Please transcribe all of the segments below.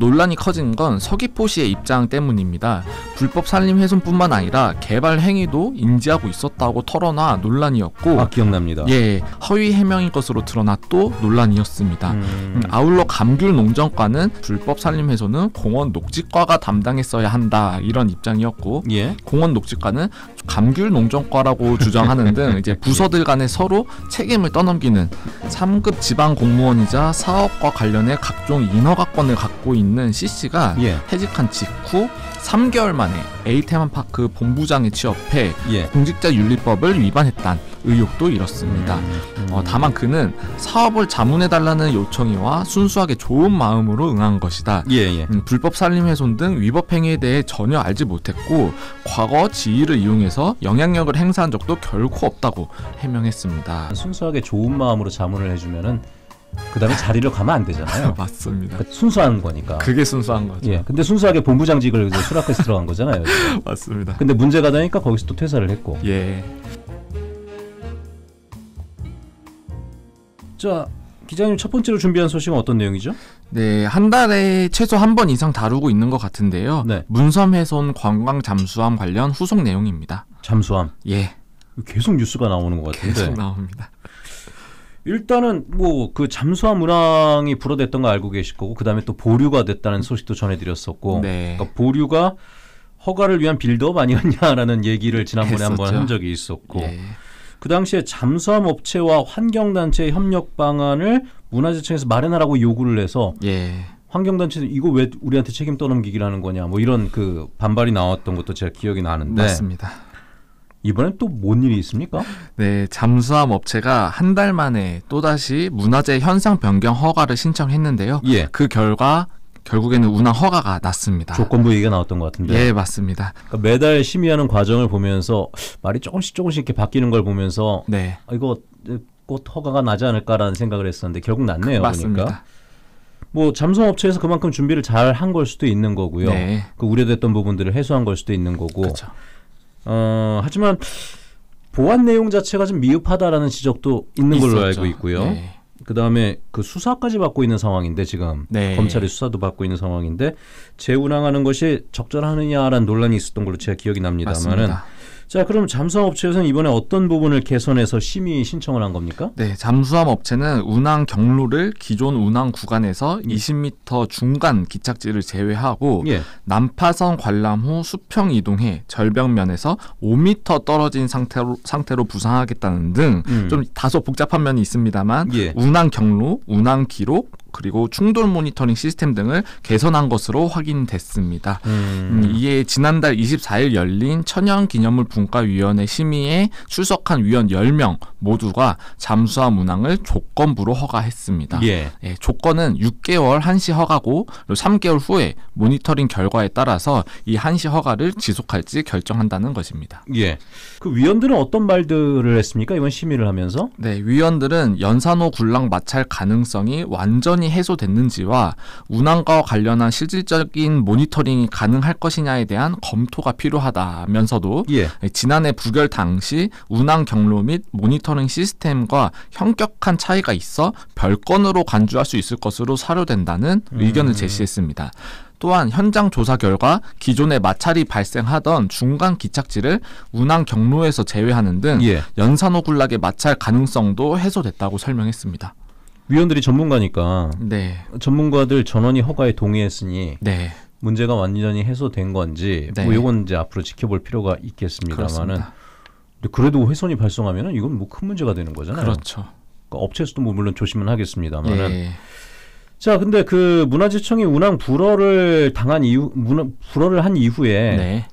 논란이 커진 건 서귀포시의 입장 때문입니다. 불법 산림 훼손뿐만 아니라 개발 행위도 인지하고 있었다고 털어놔 논란이었고 아 기억납니다. 예, 허위 해명인 것으로 드러나 또 논란이었습니다. 음... 음 아울러 감귤 농정과는 불법 산림 훼손은 공원 녹지과가 담당했어야 한다 이런 입장이었고 예? 공원 녹지과는 감귤 농정과라고 주장하는 등 이제 부서들 간에 서로 책임을 떠넘기는 3급 지방 공무원이자 사업과 관련해 각종 인허가권을 갖고 있는 있는 CC가 예. 해직한 직후 3개월 만에 에이테만파크 본부장에 취업해 예. 공직자 윤리법을 위반했다는 의혹도 일었습니다. 음, 음. 어, 다만 그는 사업을 자문해달라는 요청이와 순수하게 좋은 마음으로 응한 것이다. 예, 예. 음, 불법 살림 훼손 등 위법 행위에 대해 전혀 알지 못했고 과거 지위를 이용해서 영향력을 행사한 적도 결코 없다고 해명했습니다. 순수하게 좋은 마음으로 자문을 해주면은 그다음에 자리를 가면 안 되잖아요. 맞습니다. 그러니까 순수한 거니까. 그게 순수한 거죠. 예. 근데 순수하게 본부장직을 수락해서 들어간 거잖아요. 맞습니다. 근데 문제가 되니까 거기서 또 퇴사를 했고. 예. 자, 기자님 첫 번째로 준비한 소식은 어떤 내용이죠? 네, 한 달에 최소 한 번 이상 다루고 있는 것 같은데요. 네. 문섬해손 관광 잠수함 관련 후속 내용입니다. 잠수함. 예. 계속 뉴스가 나오는 것 같은데. 계속 나옵니다. 일단은 뭐 그 잠수함 문항이 불어댔던거 알고 계실 거고 그다음에 또 보류가 됐다는 소식도 전해드렸었고 네. 그러니까 보류가 허가를 위한 빌드업 아니었냐라는 얘기를 지난번에 한 번 한 적이 있었고 예. 그 당시에 잠수함 업체와 환경단체의 협력 방안을 문화재청에서 마련하라고 요구를 해서 예. 환경단체는 이거 왜 우리한테 책임 떠넘기기라는 거냐 뭐 이런 그 반발이 나왔던 것도 제가 기억이 나는데 맞습니다. 이번엔 또 뭔 일이 있습니까? 네, 잠수함 업체가 한 달 만에 또다시 문화재 현상 변경 허가를 신청했는데요. 예. 그 결과 결국에는 운항 허가가 났습니다. 조건부 얘기가 나왔던 것 같은데. 예, 맞습니다. 그러니까 매달 심의하는 과정을 보면서 말이 조금씩 조금씩 이렇게 바뀌는 걸 보면서 네. 아, 이거 곧 허가가 나지 않을까라는 생각을 했었는데 결국 났네요. 맞습니다. 보니까. 뭐 잠수함 업체에서 그만큼 준비를 잘 한 걸 수도 있는 거고요. 네. 그 우려됐던 부분들을 해소한 걸 수도 있는 거고. 그쵸. 그렇죠. 어, 하지만 보안 내용 자체가 좀 미흡하다라는 지적도 있는 걸로 있었죠. 알고 있고요. 네. 그다음에 그 수사까지 받고 있는 상황인데 지금 네. 검찰이 수사도 받고 있는 상황인데 재운항하는 것이 적절하느냐라는 논란이 있었던 걸로 제가 기억이 납니다만은 맞습니다. 자, 그럼 잠수함 업체에서는 이번에 어떤 부분을 개선해서 심의 신청을 한 겁니까? 네, 잠수함 업체는 운항 경로를 기존 운항 구간에서 예. 20m 중간 기착지를 제외하고 예. 난파선 관람 후 수평 이동해 절벽면에서 5m 떨어진 상태로 상태로 부상하겠다는 등좀 음. 다소 복잡한 면이 있습니다만 예. 운항 경로, 운항 기록, 그리고 충돌 모니터링 시스템 등을 개선한 것으로 확인됐습니다. 음. 음, 이에 지난달 24일 열린 천연 기념물 분과위원회 심의에 출석한 위원 10명 모두가 잠수함 운항을 조건부로 허가했습니다. 예. 예, 조건은 6개월 한시 허가고 3개월 후에 모니터링 결과에 따라서 이 한시 허가를 지속할지 결정한다는 것입니다. 예. 그 위원들은 어떤 말들을 했습니까? 이번 심의를 하면서? 네, 위원들은 연산호 군랑 마찰 가능성이 완전히 완전히 해소됐는지와 운항과 관련한 실질적인 모니터링이 가능할 것이냐에 대한 검토가 필요하다면서도 예. 지난해 부결 당시 운항 경로 및 모니터링 시스템과 현격한 차이가 있어 별건으로 간주할 수 있을 것으로 사료된다는 음. 의견을 제시했습니다. 또한 현장 조사 결과 기존에 마찰이 발생하던 중간 기착지를 운항 경로에서 제외하는 등 예. 연산호 군락의 마찰 가능성도 해소됐다고 설명했습니다. 위원들이 전문가니까 네. 전문가들 전원이 허가에 동의했으니 네. 문제가 완전히 해소된 건지 네. 뭐 이건 이제 앞으로 지켜볼 필요가 있겠습니다만은 그래도 훼손이 발생하면 이건 뭐 큰 문제가 되는 거잖아요. 그렇죠. 그러니까 업체에서도 뭐 물론 조심은 하겠습니다만은 예. 자 근데 그 문화재청이 운항 불허를 당한 이후 문화, 불허를 한 이후에 네.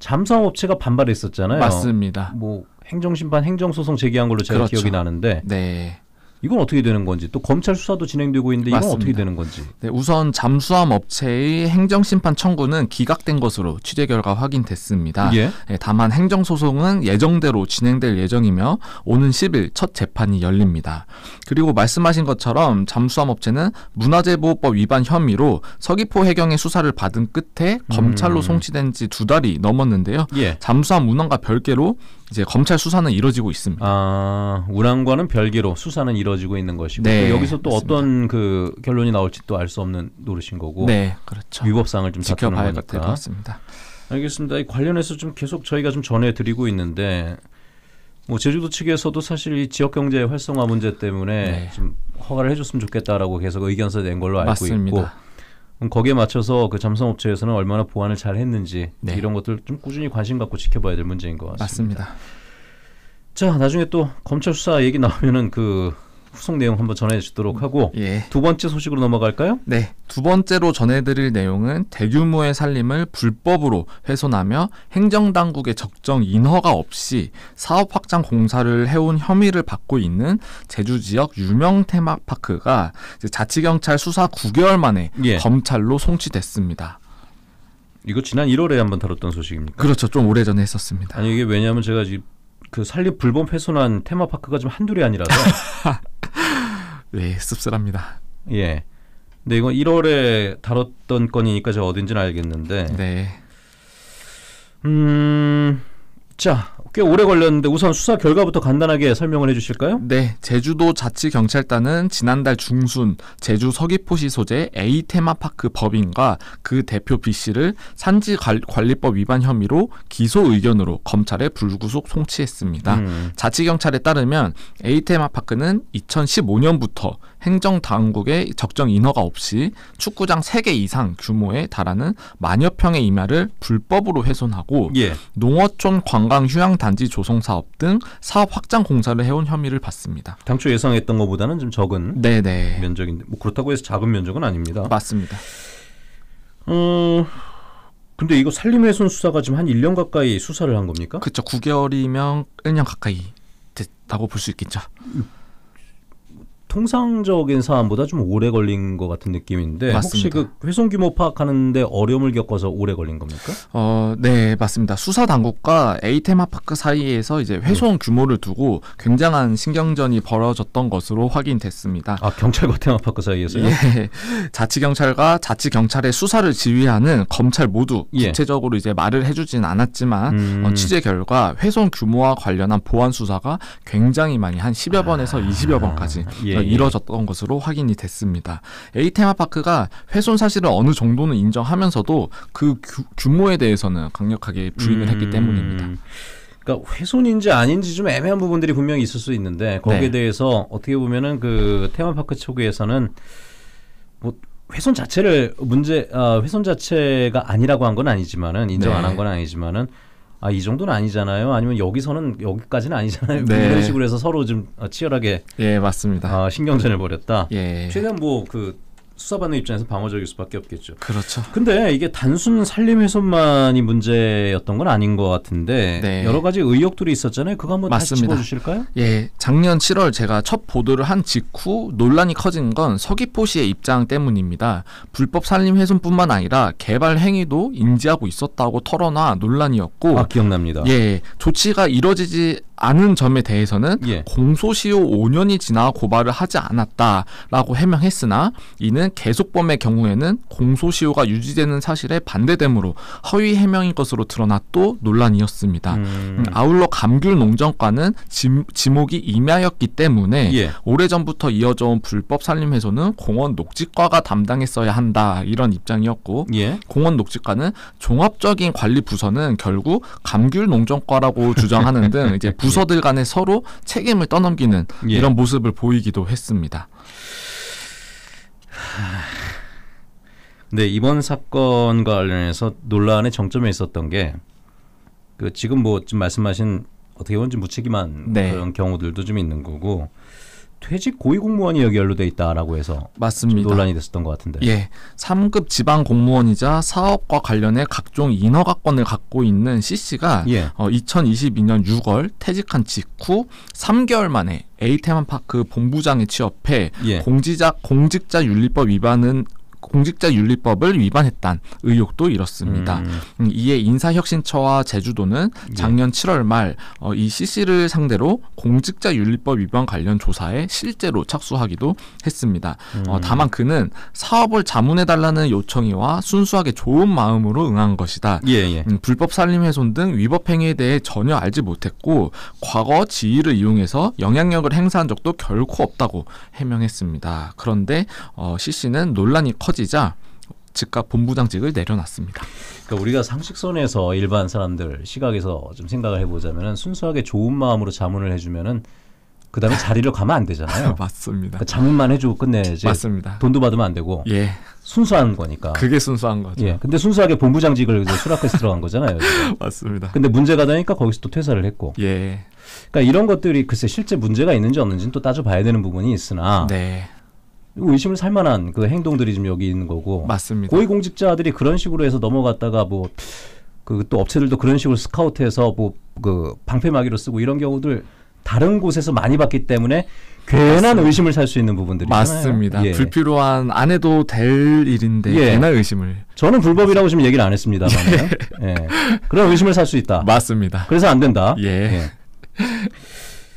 잠수함업체가 반발했었잖아요. 맞습니다. 뭐 행정심판 행정소송 제기한 걸로 제가 그렇죠. 기억이 나는데 네. 이건 어떻게 되는 건지 또 검찰 수사도 진행되고 있는데 이건 맞습니다. 어떻게 되는 건지. 네, 우선 잠수함 업체의 행정심판 청구는 기각된 것으로 취재 결과 확인됐습니다. 예. 네, 다만 행정소송은 예정대로 진행될 예정이며 오는 10일 첫 재판이 열립니다. 그리고 말씀하신 것처럼 잠수함 업체는 문화재보호법 위반 혐의로 서귀포 해경의 수사를 받은 끝에 검찰로 음. 송치된 지 두 달이 넘었는데요. 예. 잠수함 운항과 별개로 이제 검찰 수사는 이뤄지고 있습니다. 아, 우랑과는 별개로 수사는 이뤄지고 있는 것이고 네, 여기서 또 맞습니다. 어떤 그 결론이 나올지 또 알 수 없는 노릇인 거고. 네, 그렇죠. 위법상을 좀 지켜봐야 될것 같습니다. 알겠습니다. 이 관련해서 좀 계속 저희가 좀 전해드리고 있는데 뭐 제주도 측에서도 사실 이 지역 경제 활성화 문제 때문에 네. 좀 허가를 해줬으면 좋겠다라고 계속 의견서 낸 걸로 알고 맞습니다. 있고. 거기에 맞춰서 그 잠수업체에서는 얼마나 보완을 잘 했는지 네. 이런 것들 좀 꾸준히 관심 갖고 지켜봐야 될 문제인 것 같습니다. 맞습니다. 자, 나중에 또 검찰 수사 얘기 나오면은 그 후속 내용 한번 전해주도록 시 하고 예. 두 번째 소식으로 넘어갈까요? 네, 두 번째로 전해드릴 내용은 대규모의 살림을 불법으로 훼손하며 행정당국의 적정 인허가 없이 사업 확장 공사를 해온 혐의를 받고 있는 제주 지역 유명 테마파크가 자치경찰 수사 9개월 만에 예. 검찰로 송치됐습니다. 이거 지난 1월에 한번 다뤘던 소식입니다. 그렇죠. 좀 오래전에 했었습니다. 아니 이게 왜냐하면 제가 지금 그 산립 불법 훼손한 테마파크가 좀 한둘이 아니라서 네 씁쓸합니다. 예. 근데 이건 1월에 다뤘던 건이니까 제가 어딘지는 알겠는데. 네. 음. 자, 꽤 오래 걸렸는데 우선 수사 결과부터 간단하게 설명을 해주실까요? 네, 제주도 자치경찰단은 지난달 중순 제주 서귀포시 소재 A 테마파크 법인과 그 대표 B 씨를 산지관리법 위반 혐의로 기소 의견으로 검찰에 불구속 송치했습니다. 음. 자치경찰에 따르면 A 테마파크는 2015년부터 행정당국의 적정 인허가 없이 축구장 3개 이상 규모에 달하는 만여 평의 임야를 불법으로 훼손하고 예. 농어촌 관광휴양 단지 조성 사업 등 사업 확장 공사를 해온 혐의를 받습니다. 당초 예상했던 것보다는 좀 적은 네네. 네. 면적인데 뭐 그렇다고 해서 작은 면적은 아닙니다. 맞습니다. 음, 근데 이거 산림훼손 수사가 지금 한 1년 가까이 수사를 한 겁니까? 그렇죠. 9개월이면 1년 가까이 됐다고 볼 수 있겠죠. 통상적인 사안보다 좀 오래 걸린 것 같은 느낌인데 맞습니다. 혹시 그 훼손 규모 파악하는데 어려움을 겪어서 오래 걸린 겁니까? 어, 네 맞습니다. 수사 당국과 에이 테마파크 사이에서 이제 훼손 네. 규모를 두고 굉장한 신경전이 벌어졌던 것으로 확인됐습니다. 아 경찰과 테마파크 사이에서요? 예. 자치 경찰과 자치 경찰의 수사를 지휘하는 검찰 모두 예. 구체적으로 이제 말을 해주진 않았지만 어, 음... 어, 취재 결과 훼손 규모와 관련한 보안 수사가 굉장히 많이 한 10여 번에서 아... 20여 번까지 예. 네. 이뤄졌던 것으로 확인이 됐습니다. A 테마파크가 훼손 사실을 어느 정도는 인정하면서도 그 규, 모에 대해서는 강력하게 부인을 음... 했기 때문입니다. 그러니까 훼손인지 아닌지 좀 애매한 부분들이 분명히 있을 수 있는데 거기에 네. 대해서 어떻게 보면은 그 테마파크 측에서는 뭐 훼손 자체를 문제 아, 훼손 자체가 아니라고 한 건 아니지만은 인정 안 한건 네. 아니지만은 아, 이 정도는 아니잖아요. 아니면 여기서는 여기까지는 아니잖아요. 네. 이런 식으로 해서 서로 좀 치열하게 예, 맞습니다. 아, 신경전을 벌였다. 예. 최대한 뭐그 수사받는 입장에서 방어적일 수밖에 없겠죠. 그렇죠. 근데 이게 단순 산림 훼손만이 문제였던 건 아닌 것 같은데 네. 여러 가지 의혹들이 있었잖아요. 그거 한번 맞습니다. 다시 짚어주실까요? 예, 작년 7월 제가 첫 보도를 한 직후 논란이 커진 건 서귀포시의 입장 때문입니다. 불법 산림 훼손뿐만 아니라 개발 행위도 인지하고 있었다고 털어놔 논란이었고. 아 기억납니다. 예, 조치가 이뤄지지 않은 점에 대해서는 예. 공소시효 5년이 지나 고발을 하지 않았다라고 해명했으나 이는 계속범의 경우에는 공소시효가 유지되는 사실에 반대됨으로 허위 해명인 것으로 드러났또 논란이었습니다. 음. 음 아울러 감귤농정과는 지목이 임야였기 때문에 예. 오래전부터 이어져온 불법 산림 해소는 공원 녹지과가 담당했어야 한다 이런 입장이었고 예. 공원 녹지과는 종합적인 관리 부서는 결국 감귤농정과라고 주장하는 등 이제 부서들 간에 서로 책임을 떠넘기는 예. 이런 모습을 보이기도 했습니다. 네, 이번 사건과 관련해서 논란의 정점에 있었던 게그 지금 뭐 좀 말씀하신 어떻게 보면 좀 무책임한 네. 그런 경우들도 좀 있는 거고 퇴직 고위 공무원이 여기 연루돼 있다라고 해서 맞습니다. 논란이 됐었던 것 같은데. 예. 3급 지방 공무원이자 사업과 관련해 각종 인허가권을 갖고 있는 C 씨가 예. 어, 2022년 6월 퇴직한 직후 3개월 만에 에이테만 파크 본부장에 취업해 예. 공지자 공직자 윤리법 위반은 공직자 윤리법을 위반했다는 의혹도 일었습니다. 음. 음. 이에 인사혁신처와 제주도는 예. 작년 7월 말이 어, CC를 상대로 공직자 윤리법 위반 관련 조사에 실제로 착수하기도 했습니다. 어, 음. 어, 다만 그는 사업을 자문해달라는 요청이와 순수하게 좋은 마음으로 응한 것이다. 예, 예. 음, 불법 살림 훼손 등 위법 행위에 대해 전혀 알지 못했고 과거 지위를 이용해서 영향력을 행사한 적도 결코 없다고 해명했습니다. 그런데 어, CC는 논란이 커 커지자 즉각 본부장직을 내려놨습니다. 그러니까 우리가 상식선에서 일반 사람들 시각에서 좀 생각을 해보자면 순수하게 좋은 마음으로 자문을 해주면은 그 다음에 자리를 가면 안 되잖아요. 맞습니다. 그러니까 자문만 해주고 끝내지. 맞습니다. 돈도 받으면 안 되고. 예. 순수한 거니까. 그게 순수한 거죠. 예. 근데 순수하게 본부장직을 수락해서 들어간 거잖아요. 맞습니다. 근데 문제가 되니까 거기서 또 퇴사를 했고. 예. 그러니까 이런 것들이 글쎄 실제 문제가 있는지 없는지는 또 따져봐야 되는 부분이 있으나. 네. 의심을 살 만한 그 행동들이 지금 여기 있는 거고. 맞습니다. 고위공직자들이 그런 식으로 해서 넘어갔다가 뭐 그 또 업체들도 그런 식으로 스카우트해서 뭐 그 방패막이로 쓰고 이런 경우들 다른 곳에서 많이 봤기 때문에 괜한 맞습니다. 의심을 살 수 있는 부분들이 맞습니다. 예. 불필요한 안 해도 될 일인데 예. 괜한 의심을. 저는 불법이라고 지금 얘기를 안했습니다 예. 예. 그런 의심을 살 수 있다. 맞습니다. 그래서 안 된다. 예. 예.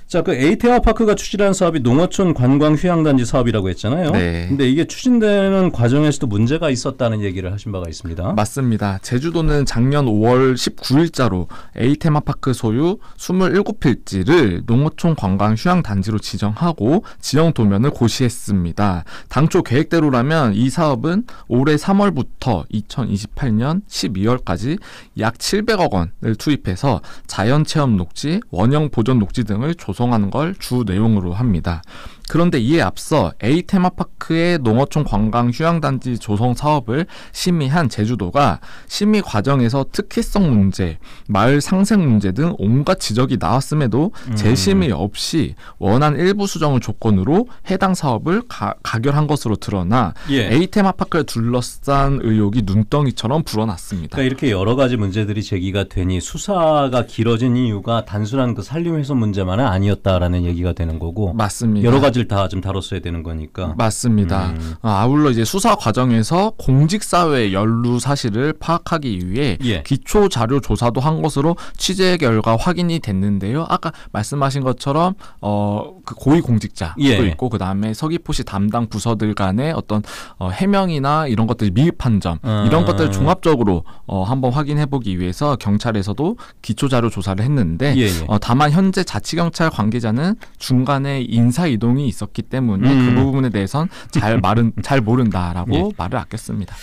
자, 그 에이테마파크가 추진하는 사업이 농어촌 관광 휴양단지 사업이라고 했잖아요. 네. 근데 이게 추진되는 과정에서도 문제가 있었다는 얘기를 하신 바가 있습니다. 맞습니다. 제주도는 작년 5월 19일자로 에이테마파크 소유 27필지를 농어촌 관광 휴양단지로 지정하고 지형 도면을 고시했습니다. 당초 계획대로라면 이 사업은 올해 3월부터 2028년 12월까지 약 700억 원을 투입해서 자연체험 녹지, 원형 보존 녹지 등을 조성 방송하는 걸 주 내용으로 합니다. 그런데 이에 앞서 A 테마파크의 농어촌 관광 휴양단지 조성 사업을 심의한 제주도가 심의 과정에서 특혜성 문제, 마을 상생 문제 등 온갖 지적이 나왔음에도 음. 재심의 없이 원한 일부 수정을 조건으로 해당 사업을 가, 결한 것으로 드러나 예. A 테마파크를 둘러싼 의혹이 눈덩이처럼 불어났습니다. 그러니까 이렇게 여러 가지 문제들이 제기가 되니 수사가 길어진 이유가 단순한 그 산림훼손 문제만은 아니었다라는 얘기가 되는 거고 맞습니다. 여러 가지 가지를 다좀 다뤘어야 되는 거니까. 맞습니다. 음. 어, 아, 울러 이제 수사 과정에서 공직사회 연루 사실을 파악하기 위해 예. 기초 자료 조사도 한 것으로 취재 결과 확인이 됐는데요. 아까 말씀하신 것처럼 어, 그 고위 공직자도 예. 있고 그 다음에 서귀포시 담당 부서들 간의 어떤 어, 해명이나 이런 것들이 미흡한 점 아. 이런 것들을 종합적으로 어, 한번 확인해 보기 위해서 경찰에서도 기초 자료 조사를 했는데 예. 예. 어, 다만 현재 자치경찰 관계자는 중간에 인사 이동이 있었기 때문에 그 음. 그 부분에 대해선 잘 말은 잘 모른다라고 예. 말을 아꼈습니다.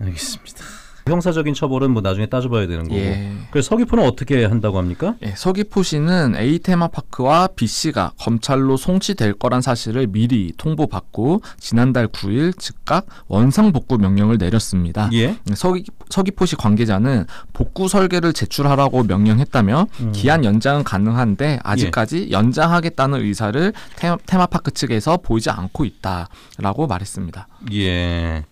알겠습니다. 형사적인 처벌은 뭐 나중에 따져봐야 되는 거고. 예. 그래서 서귀포는 어떻게 한다고 합니까? 예, 서귀포시는 A 테마파크와 B 씨가 검찰로 송치될 거란 사실을 미리 통보받고 지난달 9일 즉각 원상 복구 명령을 내렸습니다. 예. 음, 서귀, 서귀포시 관계자는 복구 설계를 제출하라고 명령했다며 음. 기한 연장은 가능한데 아직까지 예. 연장하겠다는 의사를 테, 테마파크 측에서 보이지 않고 있다라고 말했습니다. 예.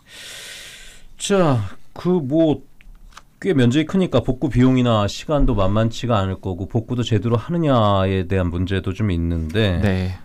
자, 그뭐꽤 면적이 크니까 복구 비용이나 시간도 만만치가 않을 거고 복구도 제대로 하느냐에 대한 문제도 좀 있는데 네.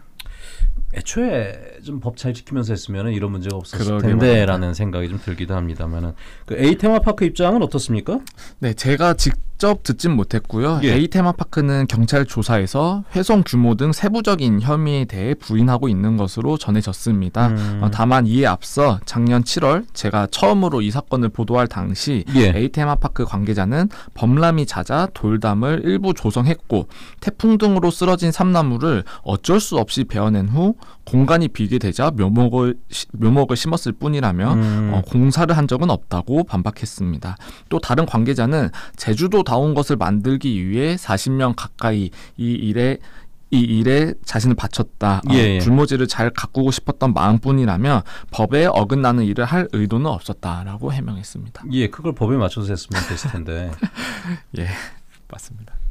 애초에 좀 법 잘 지키면서 했으면 이런 문제가 없었을 텐데라는 생각이 좀 들기도 합니다만은 에이 그 테마파크 입장은 어떻습니까? 네, 제가 직 직접 듣진 못했고요. 예. A 테마파크는 경찰 조사에서 훼손 규모 등 세부적인 혐의에 대해 부인하고 있는 것으로 전해졌습니다. 음. 어, 다만 이에 앞서 작년 7월 제가 처음으로 이 사건을 보도할 당시 예. A 테마파크 관계자는 범람이 잦아 돌담을 일부 조성했고 태풍 등으로 쓰러진 삼나무를 어쩔 수 없이 베어낸 후 공간이 비게 되자 묘목을 묘목을 심었을 뿐이라며 음. 어, 공사를 한 적은 없다고 반박했습니다. 또 다른 관계자는 제주도 프다운 것을 만들기 위해 40년 가까이 이 일에 이 일에 자신을 바쳤다. 어, 예, 예. 불모지를 잘 가꾸고 싶었던 마음뿐이라면 법에 어긋나는 일을 할 의도는 없었다라고 해명했습니다. 예, 그걸 법에 맞춰서 했으면 됐을 텐데. 예, 맞습니다.